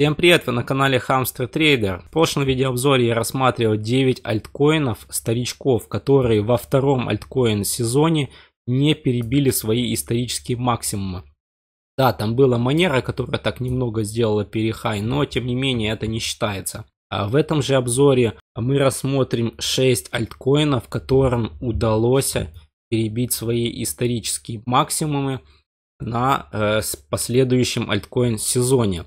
Всем привет, вы на канале Hamster Trader. В прошлом видеообзоре я рассматривал 9 альткоинов-старичков, которые во втором альткоин-сезоне не перебили свои исторические максимумы. Да, там была манера, которая так немного сделала перехай, но тем не менее это не считается. А в этом же обзоре мы рассмотрим 6 альткоинов, которым удалось перебить свои исторические максимумы на э, последующем альткоин сезоне.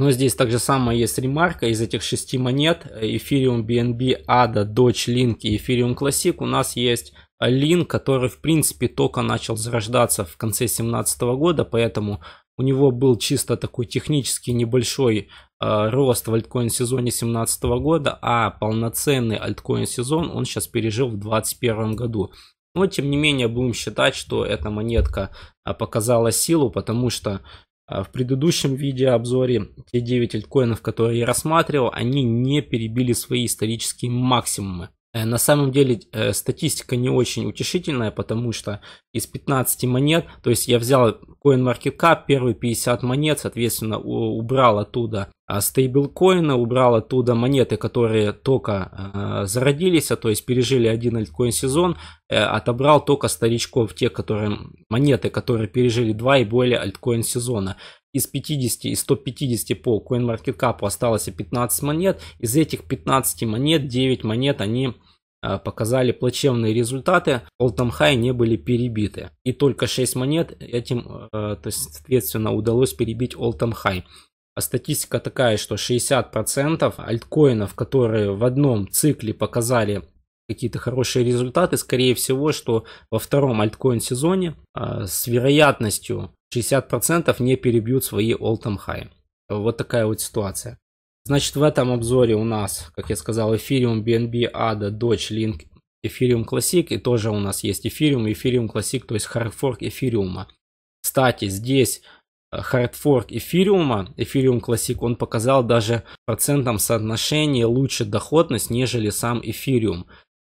Но здесь также же самое есть ремарка. Из этих шести монет Ethereum, BNB, ADA, Doge, Link и Ethereum Classic у нас есть Link, который в принципе только начал зарождаться в конце 2017 года, поэтому у него был чисто такой технический небольшой э, рост в альткоин сезоне 2017 года, а полноценный альткоин сезон он сейчас пережил в 2021 году. Но тем не менее будем считать, что эта монетка э, показала силу, потому что а в предыдущем видео обзоре те 9 альткоинов, которые я рассматривал, они не перебили свои исторические максимумы. Э, на самом деле э, статистика не очень утешительная, потому что из 15 монет, то есть я взял CoinMarketCap, первые 50 монет, соответственно, убрал оттуда стейблкоины, а, убрал оттуда монеты, которые только э, зародились, а то есть пережили один альткоин сезон, отобрал только старичков, те которые, монеты, которые пережили два и более альткоин сезона из 50, из 150 по CoinMarketCap осталось 15 монет. Из этих 15 монет, 9 монет, они э, показали плачевные результаты, all-time high не были перебиты. И только 6 монет этим, э, то есть, соответственно, удалось перебить all-time high. А статистика такая, что 60% альткоинов, которые в одном цикле показали какие-то хорошие результаты, скорее всего, что во втором альткоин сезоне а, с вероятностью 60% не перебьют свои all-time high. Вот такая вот ситуация. Значит, в этом обзоре у нас, как я сказал, Ethereum, BNB, ADA, Doge, Link, Ethereum Classic. И тоже у нас есть Ethereum, Ethereum Classic, то есть хардфорк Ethereum. Кстати, здесь хардфорк эфириума, эфириум классик, он показал даже в процентном соотношении лучше доходность, нежели сам эфириум.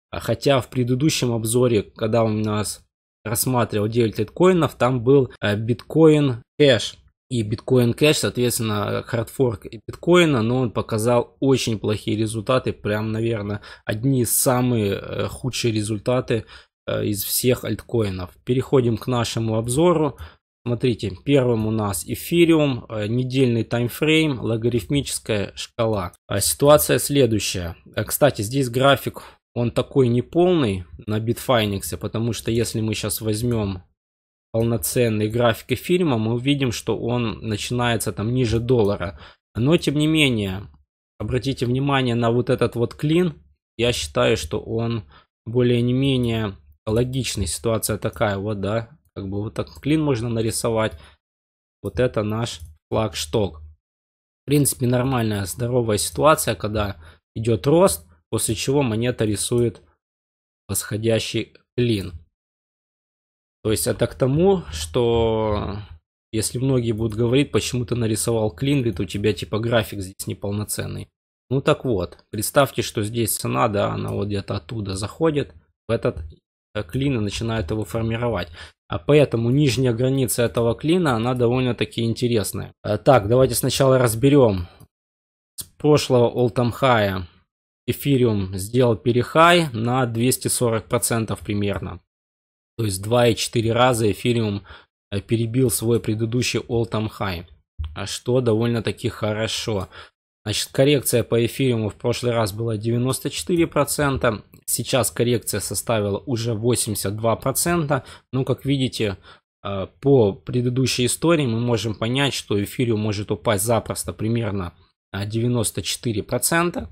А хотя в предыдущем обзоре, когда у нас рассматривал 9 литкоинов, там был э, биткоин кэш. И биткоин кэш, соответственно, хардфорк биткоина, но он показал очень плохие результаты, прям, наверное, одни из самых э, худшие результаты э, из всех альткоинов. Переходим к нашему обзору. Смотрите, первым у нас эфириум, недельный таймфрейм, логарифмическая шкала. А ситуация следующая. Кстати, здесь график он такой неполный на Bitfinex, потому что если мы сейчас возьмем полноценный график фильма, мы увидим, что он начинается там ниже доллара. Но тем не менее, обратите внимание на вот этот вот клин. Я считаю, что он более менее логичный. Ситуация такая, вот, да, как бы вот так клин можно нарисовать. Вот это наш флагшток. В принципе, нормальная, здоровая ситуация, когда идет рост – после чего монета рисует восходящий клин. То есть это к тому, что если многие будут говорить, почему ты нарисовал клин, говорит, у тебя типа график здесь неполноценный. Ну так вот, представьте, что здесь цена, да, она вот где-то оттуда заходит в этот э, клин и начинает его формировать. А поэтому нижняя граница этого клина, она довольно-таки интересная. Э, так, давайте сначала разберем с прошлого Олтамхая эфириум сделал перехай на 240% примерно. То есть 2,4 раза эфириум э, перебил свой предыдущий all-time high, а что довольно-таки хорошо. Значит, коррекция по эфириуму в прошлый раз была 94%, сейчас коррекция составила уже 82%. Ну, как видите, э, по предыдущей истории мы можем понять, что эфириум может упасть запросто примерно 94%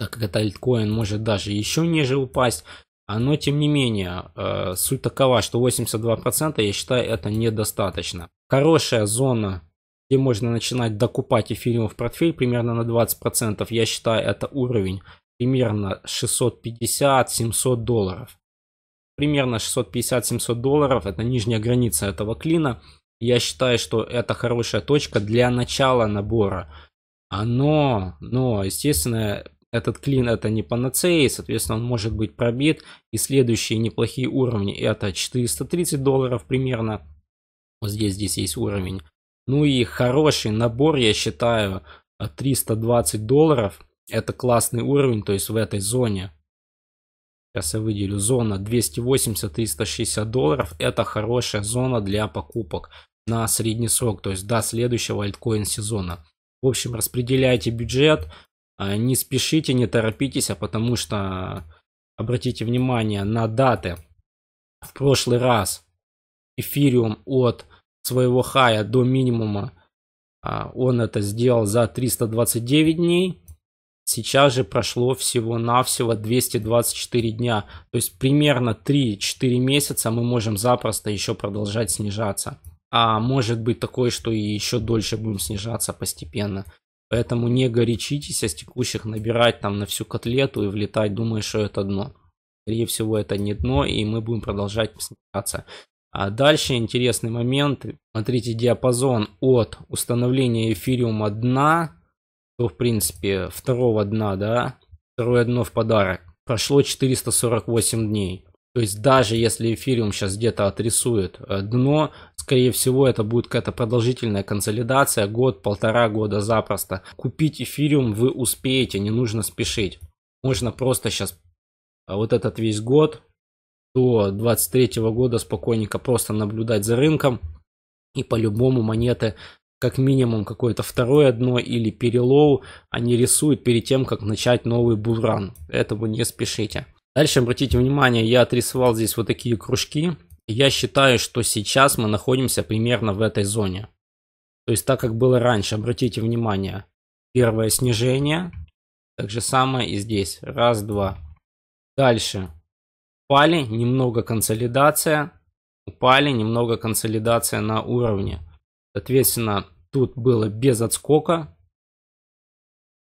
так как это альткоин может даже еще ниже упасть. А, но тем не менее, э, суть такова, что 82% я считаю это недостаточно. Хорошая зона, где можно начинать докупать эфириум в портфель примерно на 20%, я считаю это уровень примерно 650-700 долларов. Примерно 650-700 долларов это нижняя граница этого клина. Я считаю, что это хорошая точка для начала набора. Оно, а, но, естественно, этот клин это не панацея, и, соответственно, он может быть пробит. И следующие неплохие уровни это 430 долларов примерно. Вот здесь, здесь есть уровень. Ну и хороший набор, я считаю, 320 э, долларов. Это классный уровень, то есть в этой зоне. Сейчас я выделю зона 280-360 долларов. Это хорошая зона для покупок на средний срок, то есть до следующего альткоин сезона. В общем, распределяйте бюджет, а, не спешите, не торопитесь, а потому что обратите внимание на даты. В прошлый раз эфириум от своего хая до минимума а, он это сделал за 329 дней. Сейчас же прошло всего-навсего 224 дня. То есть примерно 3-4 месяца мы можем запросто еще продолжать снижаться. А может быть такое, что и еще дольше будем снижаться постепенно. Поэтому не горячитесь, а с текущих набирать там на всю котлету и влетать, думая, что это дно. Скорее всего, это не дно, и мы будем продолжать снижаться. А дальше интересный момент. Смотрите, диапазон от установления эфириума дна до, в принципе, второго дна, да, второе дно в подарок. Прошло 448 дней. То есть даже если эфириум сейчас где-то отрисует э, дно, скорее всего это будет какая-то продолжительная консолидация, год, полтора года запросто. Купить эфириум вы успеете, не нужно спешить. Можно просто сейчас а вот этот весь год до 23 года спокойненько просто наблюдать за рынком и по-любому монеты как минимум какое-то второе дно или перелоу они рисуют перед тем, как начать новый буран. Этого не спешите. Дальше обратите внимание, я отрисовал здесь вот такие кружки. Я считаю, что сейчас мы находимся примерно в этой зоне. То есть так, как было раньше, обратите внимание. Первое снижение. Так же самое и здесь. Раз, два. Дальше. Упали, немного консолидация. Упали, немного консолидация на уровне. Соответственно, тут было без отскока.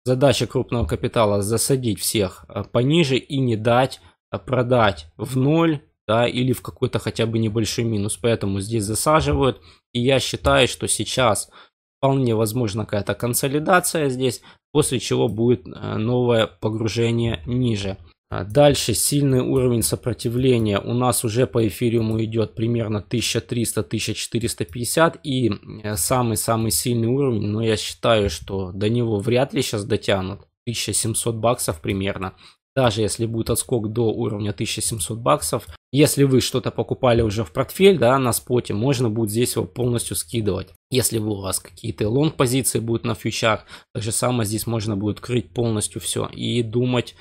Задача крупного капитала засадить всех э, пониже и не дать э, продать в ноль да, или в какой-то хотя бы небольшой минус. Поэтому здесь засаживают. И я считаю, что сейчас вполне возможно какая-то консолидация здесь, после чего будет э, новое погружение ниже. А дальше сильный уровень сопротивления. У нас уже по эфириуму идет примерно 1300-1450 и э, самый-самый сильный уровень, но я считаю, что до него вряд ли сейчас дотянут. 1700 баксов примерно. Даже если будет отскок до уровня 1700 баксов. Если вы что-то покупали уже в портфель, да, на споте, можно будет здесь его полностью скидывать. Если у вас какие-то лонг позиции будут на фьючах, то же самое здесь можно будет крыть полностью все и думать,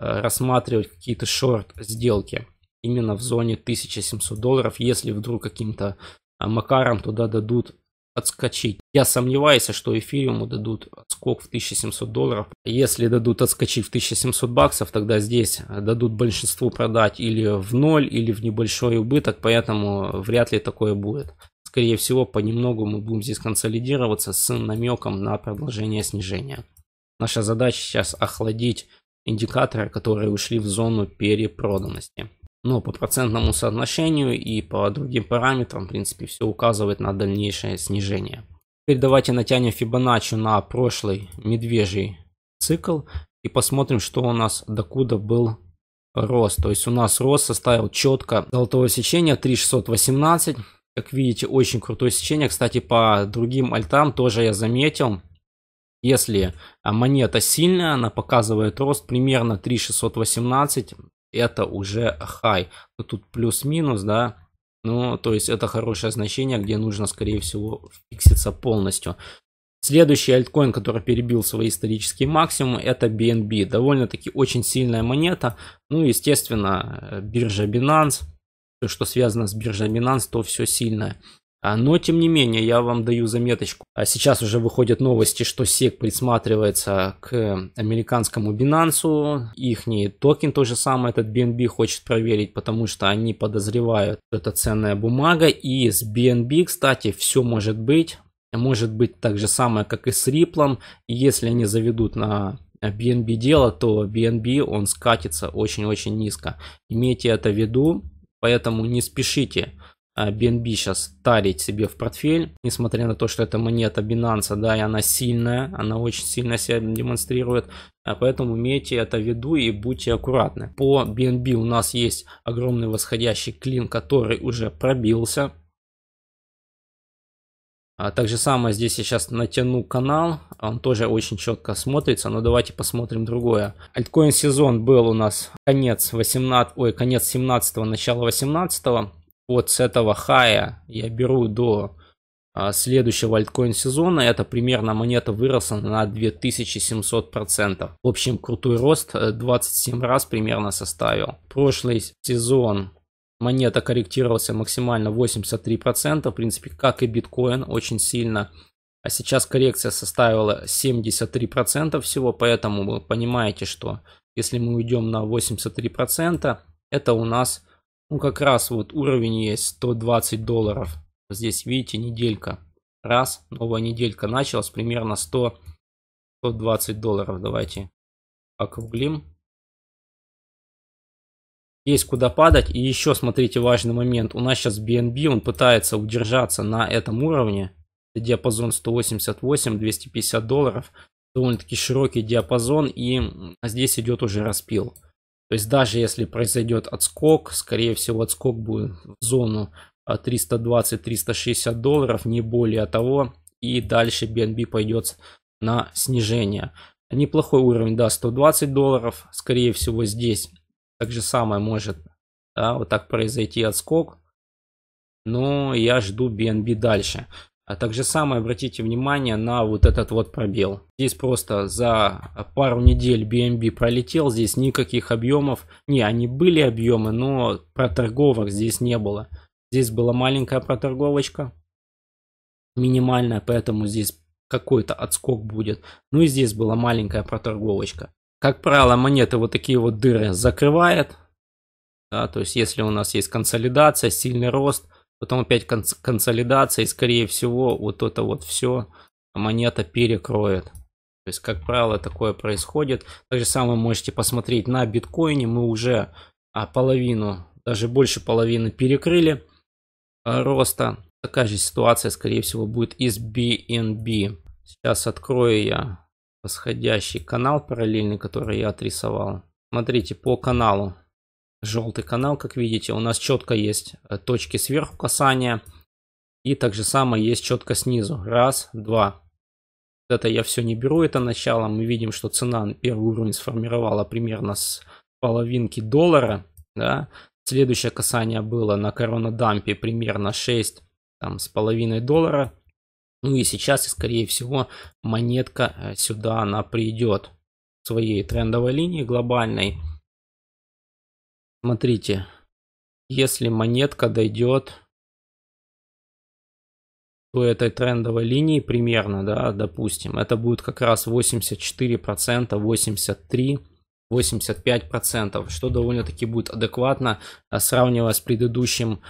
Э, рассматривать какие-то шорт-сделки именно в зоне 1700 долларов, если вдруг каким-то э, макаром туда дадут отскочить. Я сомневаюсь, а что эфириуму дадут отскок в 1700 долларов. Если дадут отскочить в 1700 баксов, тогда здесь э, дадут большинству продать или в ноль, или в небольшой убыток, поэтому вряд ли такое будет. Скорее всего, понемногу мы будем здесь консолидироваться с намеком на продолжение снижения. Наша задача сейчас охладить индикаторы, которые ушли в зону перепроданности. Но по процентному соотношению и по другим параметрам, в принципе, все указывает на дальнейшее снижение. Теперь давайте натянем Fibonacci на прошлый медвежий цикл и посмотрим, что у нас докуда был рост. То есть у нас рост составил четко золотое сечение 3618. Как видите, очень крутое сечение. Кстати, по другим альтам тоже я заметил, если а, монета сильная, она показывает рост примерно 3618, это уже хай. Ну, тут плюс-минус, да, ну, то есть это хорошее значение, где нужно, скорее всего, фикситься полностью. Следующий альткоин, который перебил свои исторические максимумы, это BNB. Довольно-таки очень сильная монета. Ну, естественно, э, биржа Binance. Все, что связано с биржей Binance, то все сильное. А, но, тем не менее, я вам даю заметочку. А сейчас уже выходят новости, что SEC присматривается к американскому Binance. Их токен тоже самое, этот BNB хочет проверить, потому что они подозревают, что это ценная бумага. И с BNB, кстати, все может быть. Может быть так же самое, как и с Ripple. если они заведут на BNB дело, то BNB он скатится очень-очень низко. Имейте это в виду, поэтому не спешите BNB а, сейчас тарить себе в портфель, несмотря на то, что это монета Binance, да, и она сильная, она очень сильно себя демонстрирует, а, поэтому имейте это в виду и будьте аккуратны. По BNB у нас есть огромный восходящий клин, который уже пробился. А так же самое здесь я сейчас натяну канал, он тоже очень четко смотрится, но давайте посмотрим другое. Альткоин сезон был у нас конец 18, ой, конец 17, начало 18 вот с этого хая я беру до а, следующего альткоин сезона. Это примерно монета выросла на 2700%. В общем, крутой рост 27 э, раз примерно составил. Прошлый сезон монета корректировался максимально 83%. В принципе, как и биткоин, очень сильно. А сейчас коррекция составила 73% всего, поэтому вы понимаете, что если мы уйдем на 83%, это у нас ну, как раз вот уровень есть 120 долларов. Здесь, видите, неделька. Раз, новая неделька началась, примерно 100, 120 долларов. Давайте округлим. Есть куда падать. И еще, смотрите, важный момент. У нас сейчас BNB, он пытается удержаться на этом уровне. Это диапазон 188-250 долларов. Довольно-таки широкий диапазон. И здесь идет уже распил. То есть даже если произойдет отскок, скорее всего отскок будет в зону 320-360 а, долларов, не более того. И дальше BNB пойдет на снижение. Неплохой уровень, да, 120 долларов. Скорее всего здесь так же самое может да, вот так произойти отскок. Но я жду BNB дальше. А также самое обратите внимание на вот этот вот пробел. Здесь просто за пару недель BNB пролетел, здесь никаких объемов. Не, они были объемы, но проторговок здесь не было. Здесь была маленькая проторговочка, минимальная, поэтому здесь какой-то отскок будет. Ну и здесь была маленькая проторговочка. Как правило, монеты вот такие вот дыры закрывает. Да, то есть если у нас есть консолидация, сильный рост – Потом опять конс консолидация, и скорее всего вот это вот все монета перекроет. То есть, как правило, такое происходит. Так же самое можете посмотреть на биткоине. Мы уже а, половину, даже больше половины перекрыли а, роста. Такая же ситуация, скорее всего, будет из BNB. Сейчас открою я восходящий канал параллельный, который я отрисовал. Смотрите, по каналу желтый канал, как видите, у нас четко есть э, точки сверху касания. И так же самое есть четко снизу. Раз, два. Это я все не беру, это начало. Мы видим, что цена на первый уровень сформировала примерно с половинки доллара. Да? Следующее касание было на коронадампе примерно 6 там, с половиной доллара. Ну и сейчас, скорее всего, монетка э, сюда она придет своей трендовой линии глобальной Смотрите, если монетка дойдет до этой трендовой линии примерно, да, допустим, это будет как раз 84%, 83%, 85%, что довольно-таки будет адекватно, а, сравнивая с предыдущим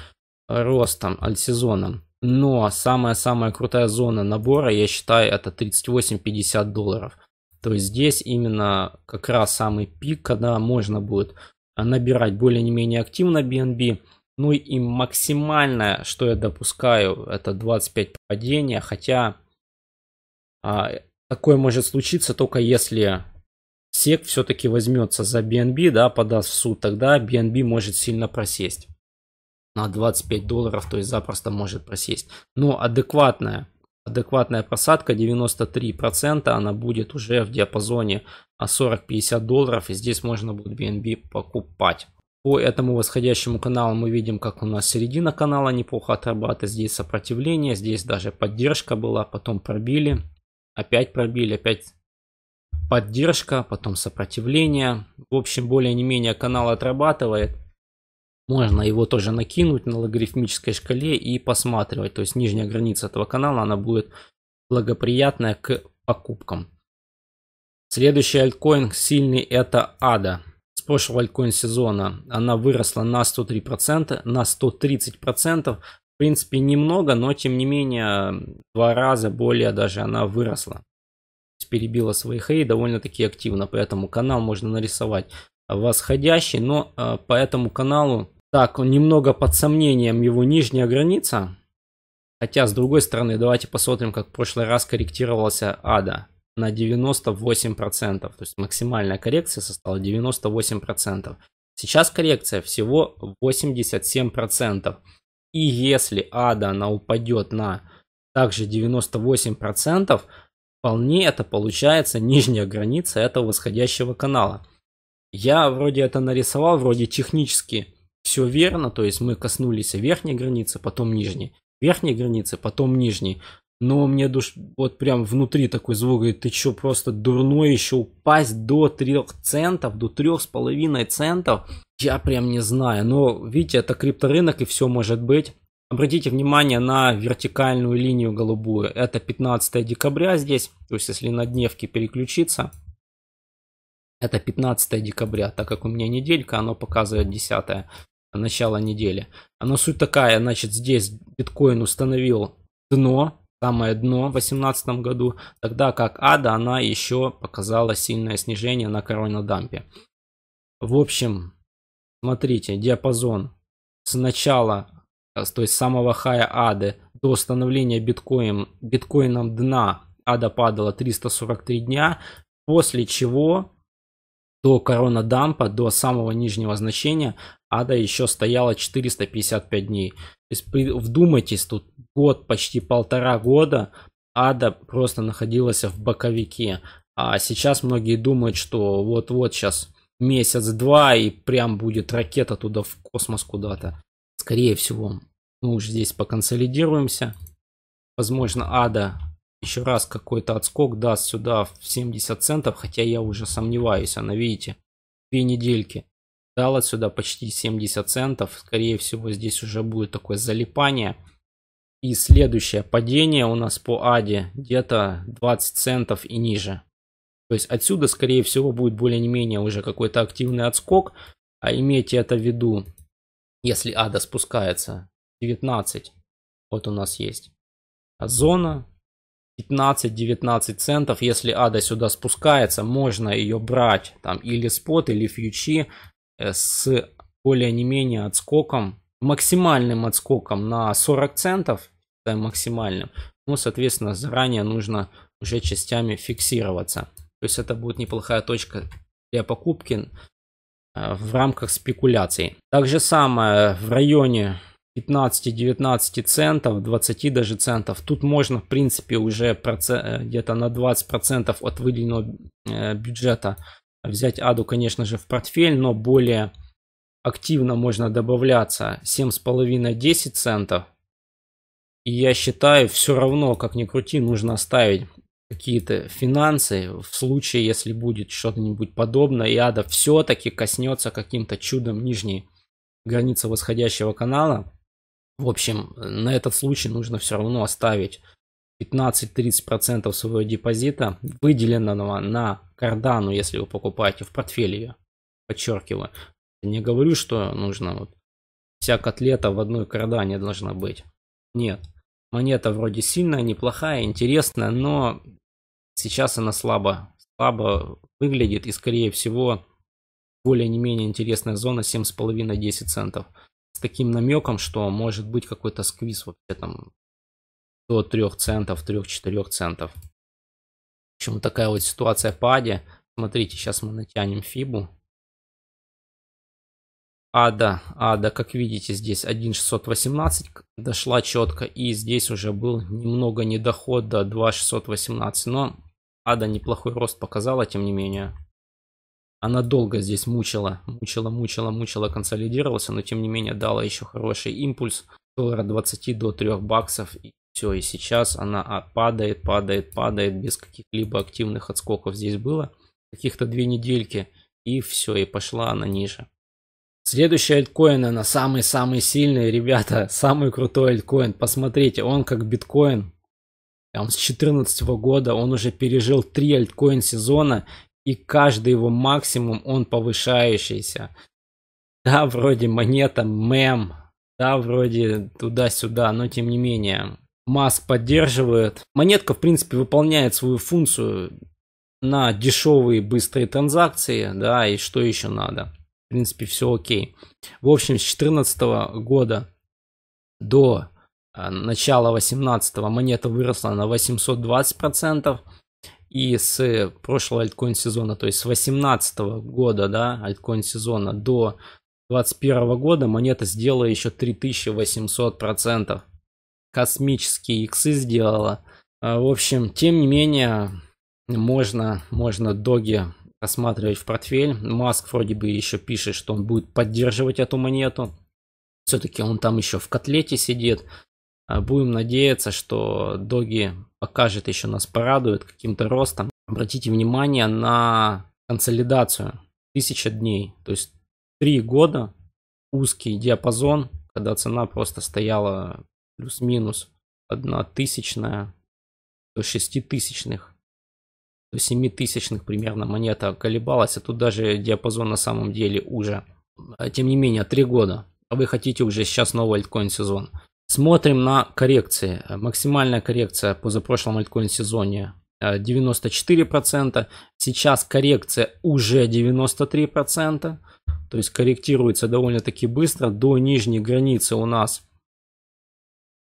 а, ростом, альтсезоном. Но самая-самая крутая зона набора, я считаю, это 38-50 долларов. То есть здесь именно как раз самый пик, когда можно будет а, набирать более-менее активно BNB. Ну и максимальное, что я допускаю, это 25 падения, хотя а, такое может случиться только если SEC все-таки возьмется за BNB, да, подаст в суд, тогда BNB может сильно просесть на 25 долларов, то есть запросто может просесть. Но адекватное адекватная просадка 93%, она будет уже в диапазоне 40-50 а, долларов, и здесь можно будет BNB покупать. По этому восходящему каналу мы видим, как у нас середина канала неплохо отрабатывает. Здесь сопротивление, здесь даже поддержка была, потом пробили, опять пробили, опять поддержка, потом сопротивление. В общем, более не менее канал отрабатывает. Можно его тоже накинуть на логарифмической шкале и посматривать. То есть нижняя граница этого канала, она будет благоприятная к покупкам. Следующий альткоин сильный это ADA. С прошлого альткоин сезона она выросла на 103%, на 130%. В принципе немного, но тем не менее два раза более даже она выросла. Перебила свои хей довольно-таки активно, поэтому канал можно нарисовать восходящий, но э, по этому каналу так, немного под сомнением его нижняя граница. Хотя, с другой стороны, давайте посмотрим, как в прошлый раз корректировался ада на 98%. То есть максимальная коррекция составила 98%. Сейчас коррекция всего 87%. И если ада она упадет на также 98%, вполне это получается нижняя граница этого восходящего канала. Я вроде это нарисовал, вроде технически все верно, то есть мы коснулись верхней границы, потом нижней, верхней границы, потом нижней. Но мне душ, вот прям внутри такой звук, говорит, ты что, просто дурной еще упасть до 3 центов, до трех с половиной центов? Я прям не знаю, но видите, это крипторынок и все может быть. Обратите внимание на вертикальную линию голубую, это 15 декабря здесь, то есть если на дневке переключиться, это 15 декабря, так как у меня неделька, оно показывает 10 начала недели. А, но суть такая, значит, здесь биткоин установил дно, самое дно в 2018 году, тогда как ада она еще показала сильное снижение на коронадампе. В общем, смотрите, диапазон с начала, э, то есть с самого хая ады до установления биткоин, биткоином дна ада падала 343 дня, после чего до корона дампа, до самого нижнего значения ада еще стояла 455 дней. То есть вдумайтесь, тут год, почти полтора года ада просто находилась в боковике. А сейчас многие думают, что вот-вот сейчас месяц-два и прям будет ракета туда в космос куда-то. Скорее всего, мы уж здесь поконсолидируемся. Возможно, ада еще раз какой-то отскок даст сюда в 70 центов, хотя я уже сомневаюсь, она, видите, две недельки дала сюда почти 70 центов, скорее всего здесь уже будет такое залипание. И следующее падение у нас по АДИ где-то 20 центов и ниже. То есть отсюда, скорее всего, будет более-менее уже какой-то активный отскок. А имейте это в виду, если ада спускается 19, вот у нас есть зона, 15-19 центов, если ада сюда спускается, можно ее брать там или спот, или фьючи э, с более не менее отскоком, максимальным отскоком на 40 центов, максимальным, ну, соответственно, заранее нужно уже частями фиксироваться. То есть это будет неплохая точка для покупки э, в рамках спекуляций. Так же самое в районе 15-19 центов, 20 даже центов. Тут можно, в принципе, уже э, где-то на 20% от выделенного э, бюджета взять аду, конечно же, в портфель, но более активно можно добавляться 7,5-10 центов. И я считаю, все равно, как ни крути, нужно оставить какие-то финансы в случае, если будет что-нибудь подобное, и ада все-таки коснется каким-то чудом нижней границы восходящего канала – в общем, на этот случай нужно все равно оставить 15-30% своего депозита, выделенного на кардану, если вы покупаете в портфеле ее. Подчеркиваю. Не говорю, что нужно вот вся котлета в одной кардане должна быть. Нет. Монета вроде сильная, неплохая, интересная, но сейчас она слабо, слабо выглядит и скорее всего более-не менее интересная зона 7,5-10 центов с таким намеком, что может быть какой-то сквиз вообще там до 3 центов, 3-4 центов. В общем, такая вот ситуация по АДе. Смотрите, сейчас мы натянем фибу. Ада, Ада, как видите, здесь 1.618 дошла четко. И здесь уже был немного недоход до 2.618. Но Ада неплохой рост показала, тем не менее. Она долго здесь мучила, мучила, мучила, мучила, консолидировался, но тем не менее дала еще хороший импульс. Доллара 20 до 3 баксов и все, и сейчас она а, падает, падает, падает, без каких-либо активных отскоков здесь было. Каких-то две недельки, и все, и пошла она ниже. Следующий альткоин, она самый-самый сильный, ребята, самый крутой альткоин. Посмотрите, он как биткоин. Там с 2014 года он уже пережил три альткоин сезона и каждый его максимум, он повышающийся. Да, вроде монета, мем, да, вроде туда-сюда, но тем не менее. Маск поддерживает. Монетка, в принципе, выполняет свою функцию на дешевые быстрые транзакции, да, и что еще надо. В принципе, все окей. В общем, с 2014 года до а, начала 2018 монета выросла на 820%, и с э, прошлого альткоин сезона, то есть с 2018 года, да, альткоин сезона до 2021 года монета сделала еще 3800%. Космические иксы сделала. А, в общем, тем не менее, можно, можно доги рассматривать в портфель. Маск вроде бы еще пишет, что он будет поддерживать эту монету. Все-таки он там еще в котлете сидит. А, будем надеяться, что Доги покажет еще нас порадует каким-то ростом. Обратите внимание на консолидацию. Тысяча дней, то есть три года, узкий диапазон, когда цена просто стояла плюс-минус одна тысячная до шести тысячных, до семи тысячных примерно монета колебалась, а тут даже диапазон на самом деле уже. А, тем не менее, три года. А вы хотите уже сейчас новый альткоин сезон. Смотрим на коррекции. Максимальная коррекция по запрошлом альткоин сезоне 94%. Э, Сейчас коррекция уже 93%. То есть корректируется довольно-таки быстро. До нижней границы у нас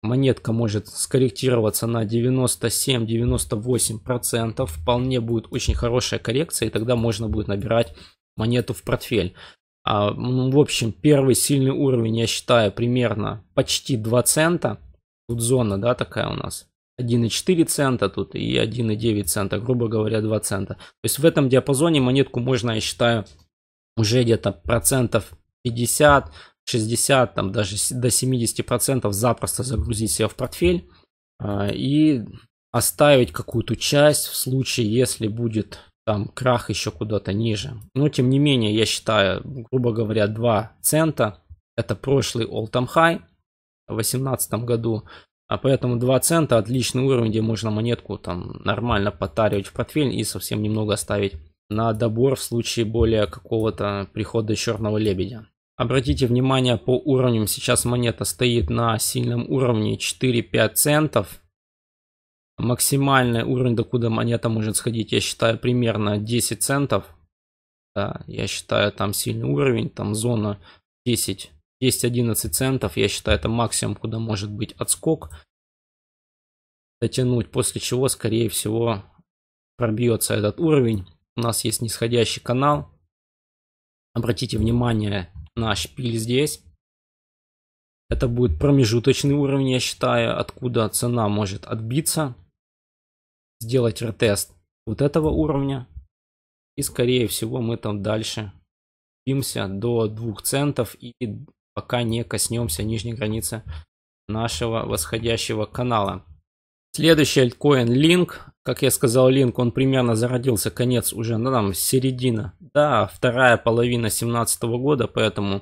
монетка может скорректироваться на 97-98%. Вполне будет очень хорошая коррекция, и тогда можно будет набирать монету в портфель. А, ну, в общем, первый сильный уровень, я считаю, примерно почти 2 цента. Тут зона, да, такая у нас. 1,4 цента тут и 1,9 цента, грубо говоря, 2 цента. То есть в этом диапазоне монетку можно, я считаю, уже где-то процентов 50, 60, там даже до 70 процентов запросто загрузить себе в портфель а, и оставить какую-то часть в случае, если будет там крах еще куда-то ниже. Но тем не менее, я считаю, грубо говоря, 2 цента. Это прошлый all-time high в 2018 году. А поэтому 2 цента отличный уровень, где можно монетку там нормально потаривать в портфель и совсем немного оставить на добор в случае более какого-то прихода черного лебедя. Обратите внимание по уровням, сейчас монета стоит на сильном уровне 4-5 центов Максимальный уровень, докуда монета может сходить, я считаю, примерно 10 центов. Да, я считаю, там сильный уровень, там зона 10, 10-11 центов. Я считаю, это максимум, куда может быть отскок. Дотянуть, после чего, скорее всего, пробьется этот уровень. У нас есть нисходящий канал. Обратите внимание на шпиль здесь. Это будет промежуточный уровень, я считаю, откуда цена может отбиться сделать ретест вот этого уровня. И скорее всего мы там дальше бимся до 2 центов и пока не коснемся нижней границы нашего восходящего канала. Следующий альткоин Link. Как я сказал, Link, он примерно зародился конец уже, ну там, середина, да, вторая половина 2017 года, поэтому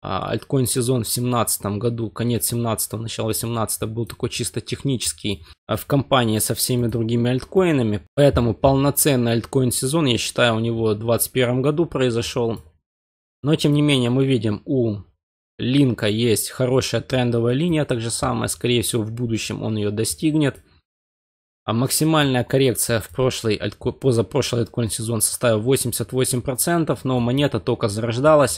а, альткоин сезон в семнадцатом году, конец семнадцатого, начало 18 был такой чисто технический а, в компании со всеми другими альткоинами. Поэтому полноценный альткоин сезон, я считаю, у него в двадцать первом году произошел. Но тем не менее мы видим у Линка есть хорошая трендовая линия, так же самое, скорее всего, в будущем он ее достигнет. А максимальная коррекция в прошлый, позапрошлый альткоин сезон составила 88%, но монета только зарождалась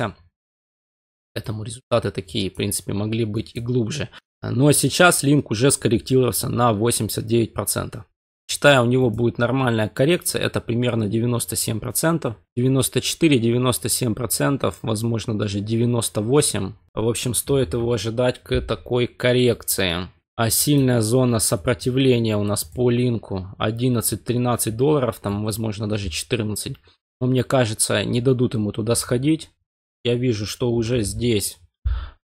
этому результаты такие, в принципе, могли быть и глубже. Но ну, а сейчас линк уже скорректировался на 89%. Считаю, у него будет нормальная коррекция, это примерно 97%, 94-97%, возможно даже 98%. В общем, стоит его ожидать к такой коррекции. А сильная зона сопротивления у нас по линку 11-13 долларов, там возможно даже 14. Но мне кажется, не дадут ему туда сходить я вижу, что уже здесь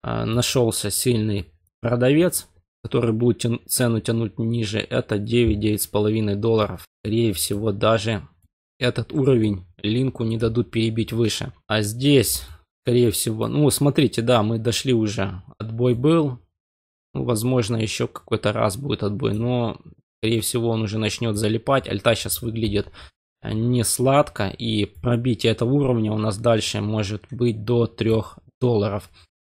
а, нашелся сильный продавец, который будет тя цену тянуть ниже, это 9-9,5 долларов. Скорее всего, даже этот уровень линку не дадут перебить выше. А здесь, скорее всего, ну, смотрите, да, мы дошли уже. Отбой был. Ну, возможно, еще какой-то раз будет отбой, но, скорее всего, он уже начнет залипать. Альта сейчас выглядит не сладко, и пробитие этого уровня у нас дальше может быть до 3 долларов.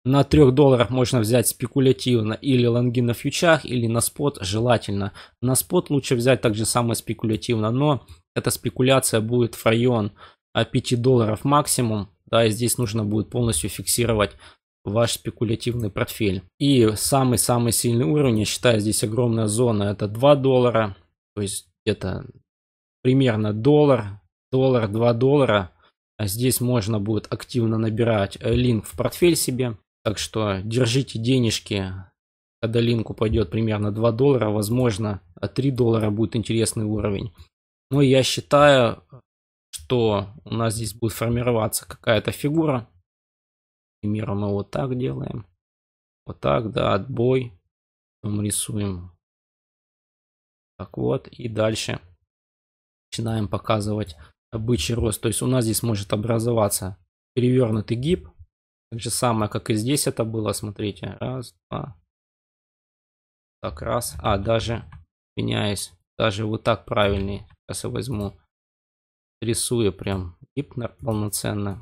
На 3 долларах можно взять спекулятивно или лонги на фьючах, или на спот желательно. На спот лучше взять также самое спекулятивно, но эта спекуляция будет в район 5 а, долларов максимум. Да, и здесь нужно будет полностью фиксировать ваш спекулятивный портфель. И самый-самый сильный уровень, я считаю, здесь огромная зона, это 2 доллара, то есть где-то примерно доллар, доллар, 2 доллара. А здесь можно будет активно набирать э, линк в портфель себе. Так что держите денежки, когда линк упадет примерно 2 доллара, возможно 3 э, доллара будет интересный уровень. Но я считаю, что у нас здесь будет формироваться какая-то фигура. К примеру, мы вот так делаем. Вот так, да, отбой. Мы рисуем. Так вот, и дальше начинаем показывать бычий рост. То есть у нас здесь может образоваться перевернутый гиб. Так же самое, как и здесь это было. Смотрите, раз, два. Так, раз. А, даже, меняюсь, даже вот так правильный. Сейчас я возьму, рисую прям гиб полноценно.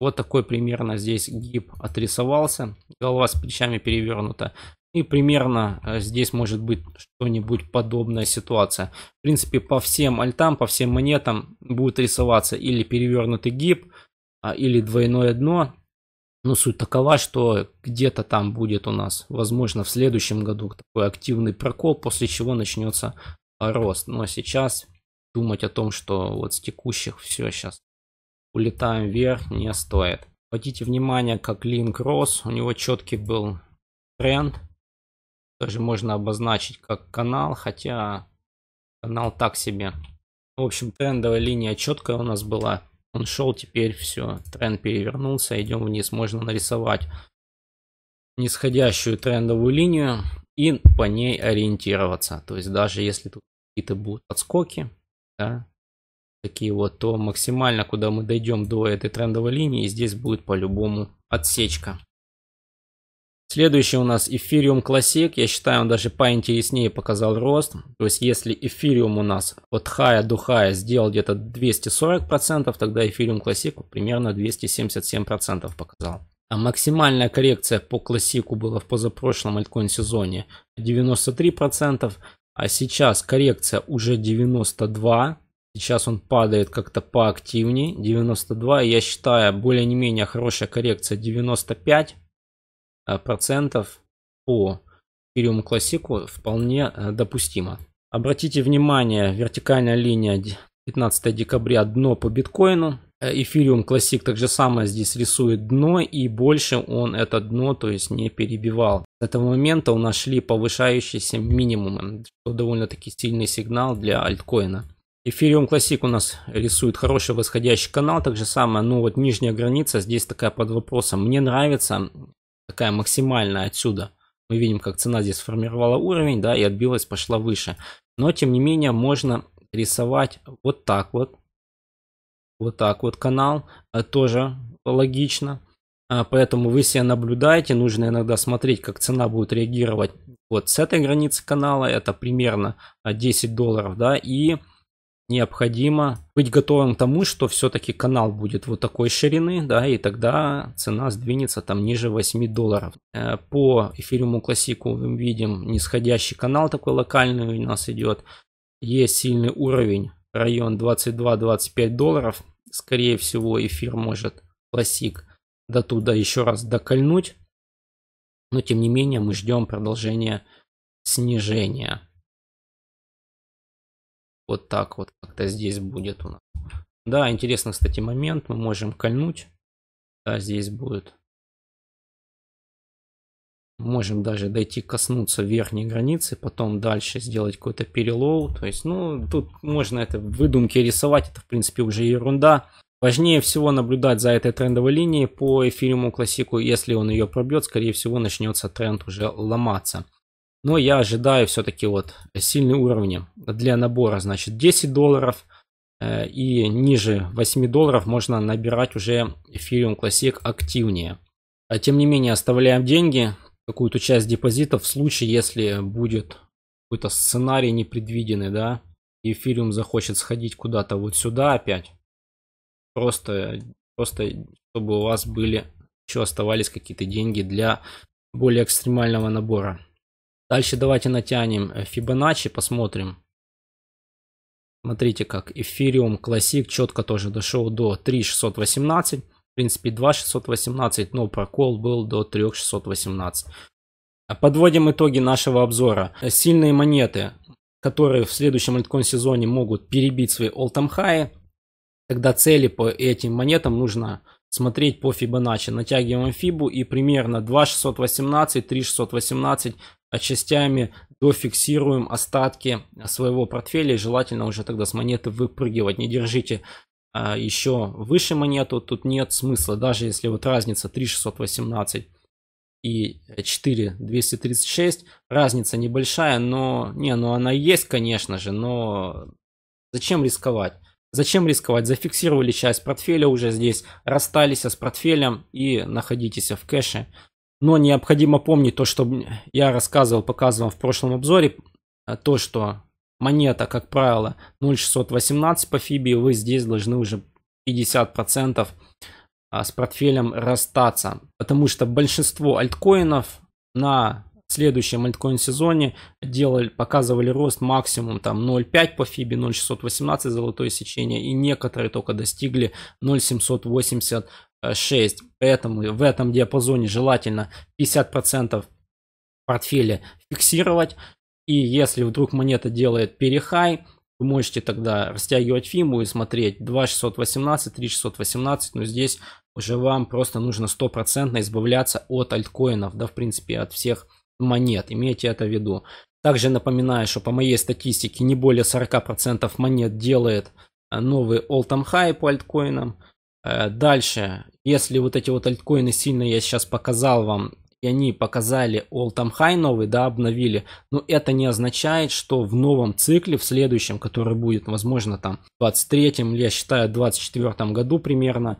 Вот такой примерно здесь гиб отрисовался. Голова с плечами перевернута. И примерно э, здесь может быть что-нибудь подобная ситуация. В принципе, по всем альтам, по всем монетам будет рисоваться или перевернутый гиб, а, или двойное дно. Но суть такова, что где-то там будет у нас, возможно, в следующем году такой активный прокол, после чего начнется а, рост. Но сейчас думать о том, что вот с текущих все сейчас улетаем вверх, не стоит. Обратите внимание, как Линк рос, у него четкий был тренд. Тоже можно обозначить как канал, хотя канал так себе. В общем, трендовая линия четкая у нас была. Он шел, теперь все, тренд перевернулся, идем вниз. Можно нарисовать нисходящую трендовую линию и по ней ориентироваться. То есть даже если тут какие-то будут отскоки, да, такие вот, то максимально, куда мы дойдем до этой трендовой линии, здесь будет по-любому отсечка. Следующий у нас эфириум Classic. Я считаю, он даже поинтереснее показал рост. То есть, если эфириум у нас от хая до хая сделал где-то 240%, тогда эфириум Classic примерно 277% показал. А максимальная коррекция по классику была в позапрошлом альткоин сезоне 93%, а сейчас коррекция уже 92%. Сейчас он падает как-то поактивнее, 92. Я считаю, более-не менее хорошая коррекция 95. Э, процентов по Ethereum Classic вполне э, допустимо. Обратите внимание, вертикальная линия 15 декабря дно по биткоину. Эфириум Classic так же самое здесь рисует дно и больше он это дно, то есть не перебивал. С этого момента у нас шли повышающиеся минимумы, что довольно-таки сильный сигнал для альткоина. Эфириум Classic у нас рисует хороший восходящий канал, так же самое, но ну вот нижняя граница здесь такая под вопросом. Мне нравится такая максимальная отсюда. Мы видим, как цена здесь сформировала уровень, да, и отбилась, пошла выше. Но, тем не менее, можно рисовать вот так вот. Вот так вот канал. Э, тоже логично. Э, поэтому вы себя наблюдаете, нужно иногда смотреть, как цена будет реагировать вот с этой границы канала, это примерно 10 э, долларов, да, и необходимо быть готовым к тому, что все-таки канал будет вот такой ширины, да, и тогда цена сдвинется там ниже 8 долларов. Э, по эфириуму классику мы видим нисходящий канал такой локальный у нас идет. Есть сильный уровень, район 22-25 долларов. Скорее всего эфир может классик до туда еще раз докольнуть. Но тем не менее мы ждем продолжения снижения. Вот так вот как-то здесь будет у нас. Да, интересный, кстати, момент. Мы можем кольнуть. Да, здесь будет. Можем даже дойти, коснуться верхней границы, потом дальше сделать какой-то перелоу. То есть, ну, тут можно это выдумки рисовать, это, в принципе, уже ерунда. Важнее всего наблюдать за этой трендовой линией по эфириуму классику. Если он ее пробьет, скорее всего, начнется тренд уже ломаться. Но я ожидаю все-таки вот сильные уровни для набора, значит, 10 долларов э, и ниже 8 долларов можно набирать уже Ethereum Classic активнее. А тем не менее оставляем деньги, какую-то часть депозитов в случае, если будет какой-то сценарий непредвиденный, да, и Ethereum захочет сходить куда-то вот сюда опять. Просто, просто чтобы у вас были еще оставались какие-то деньги для более экстремального набора. Дальше давайте натянем Fibonacci, посмотрим. Смотрите как, эфириум классик четко тоже дошел до 3618. В принципе 2618, но прокол был до 3618. А подводим итоги нашего обзора. Сильные монеты, которые в следующем альткоин сезоне могут перебить свои all-time high, тогда цели по этим монетам нужно смотреть по Fibonacci. Натягиваем фибу и примерно 2618, 3618 а частями дофиксируем остатки своего портфеля и желательно уже тогда с монеты выпрыгивать. Не держите а, еще выше монету, тут нет смысла, даже если вот разница 3618 и 4236, разница небольшая, но не, ну она есть, конечно же, но зачем рисковать? Зачем рисковать? Зафиксировали часть портфеля уже здесь, расстались с портфелем и находитесь в кэше. Но необходимо помнить то, что я рассказывал, показывал в прошлом обзоре, э, то, что монета, как правило, 0.618 по фиби, вы здесь должны уже 50% а, с портфелем расстаться. Потому что большинство альткоинов на в следующем альткоин сезоне делали, показывали рост максимум там 0,5 по фибе, 0,618 золотое сечение, и некоторые только достигли 0,786. Поэтому в этом диапазоне желательно 50% портфеля фиксировать. И если вдруг монета делает перехай, вы можете тогда растягивать фиму и смотреть 2618, 3618, но здесь уже вам просто нужно стопроцентно избавляться от альткоинов, да, в принципе, от всех монет. Имейте это в виду. Также напоминаю, что по моей статистике не более 40% монет делает э, новый all-time high по альткоинам. Э, дальше, если вот эти вот альткоины сильно я сейчас показал вам, и они показали all-time high новый, да, обновили, но ну, это не означает, что в новом цикле, в следующем, который будет, возможно, там, в 23-м, я считаю, 24-м году примерно,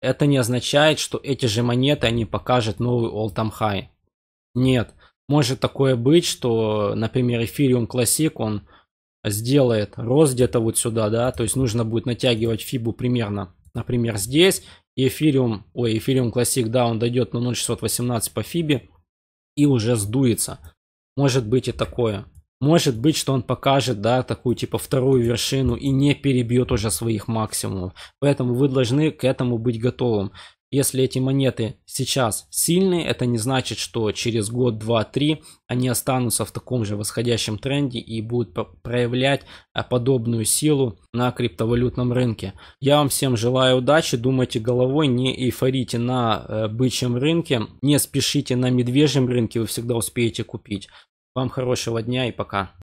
это не означает, что эти же монеты, они покажут новый all-time high. Нет, может такое быть, что, например, эфириум классик он сделает рост где-то вот сюда, да, то есть нужно будет натягивать фибу примерно, например, здесь, и эфириум, ой, эфириум классик, да, он дойдет на 0.618 по фибе и уже сдуется. Может быть и такое. Может быть, что он покажет, да, такую типа вторую вершину и не перебьет уже своих максимумов. Поэтому вы должны к этому быть готовым. Если эти монеты сейчас сильные, это не значит, что через год, два, три они останутся в таком же восходящем тренде и будут проявлять а, подобную силу на криптовалютном рынке. Я вам всем желаю удачи, думайте головой, не эйфорите на э, бычьем рынке, не спешите на медвежьем рынке, вы всегда успеете купить. Вам хорошего дня и пока.